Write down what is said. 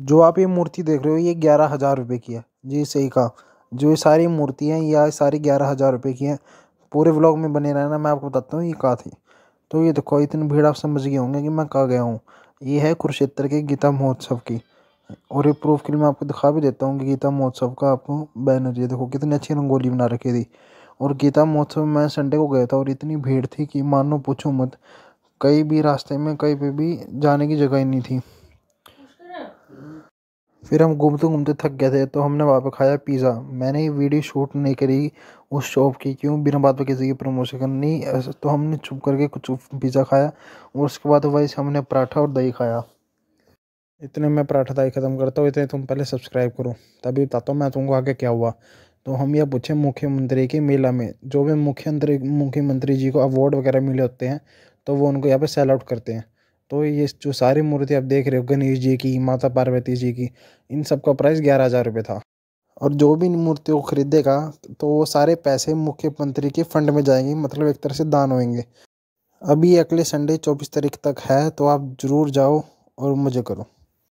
जो आप ये मूर्ति देख रहे हो ये ग्यारह हज़ार रुपये की है जी सही कहा जो ये सारी मूर्तियाँ ये सारी ग्यारह हज़ार रुपये की हैं पूरे व्लॉग में बने रहना मैं आपको बताता हूँ ये कहाँ थी तो ये देखो इतनी भीड़ आप समझ गए होंगे कि मैं कहाँ गया हूँ ये है कुरुक्षेत्र के गीता महोत्सव की और ये प्रूफ के लिए मैं आपको दिखा भी देता हूँ कि गीता महोत्सव का आपको बैनर ये देखो कितनी अच्छी रंगोली बना रखी थी और गीता महोत्सव में संडे को गया था और इतनी भीड़ थी कि मानो पूछो मत कहीं भी रास्ते में कहीं पर भी जाने की जगह ही नहीं थी फिर हम घूमते घूमते थक गए थे तो हमने वहाँ पर खाया पिज़्ज़ा मैंने ये वीडियो शूट नहीं करी उस शॉप की क्यों बिना बात पर किसी की प्रमोशन करनी तो हमने चुप करके कुछ पिज़्ज़ा खाया और उसके बाद वाइस हमने पराठा और दही खाया इतने मैं पराठा दही ख़त्म करता हूँ इतने तुम पहले सब्सक्राइब करो तभी बताता हूँ मैं तुमको आगे क्या हुआ तो हम यह पूछे मुख्यमंत्री के मेला में जो भी मुख्यमंत्री मुख्यमंत्री जी को अवार्ड वगैरह मिले होते हैं तो वो उनको यहाँ पर सेल आउट करते हैं तो ये जो सारी मूर्ति आप देख रहे हो गणेश जी की माता पार्वती जी की इन सब का प्राइस ग्यारह हज़ार रुपये था और जो भी इन मूर्तियों को खरीदेगा तो वो सारे पैसे मुख्यमंत्री के फंड में जाएंगे मतलब एक तरह से दान होंगे अभी अगले संडे चौबीस तारीख तक है तो आप ज़रूर जाओ और मुझे करो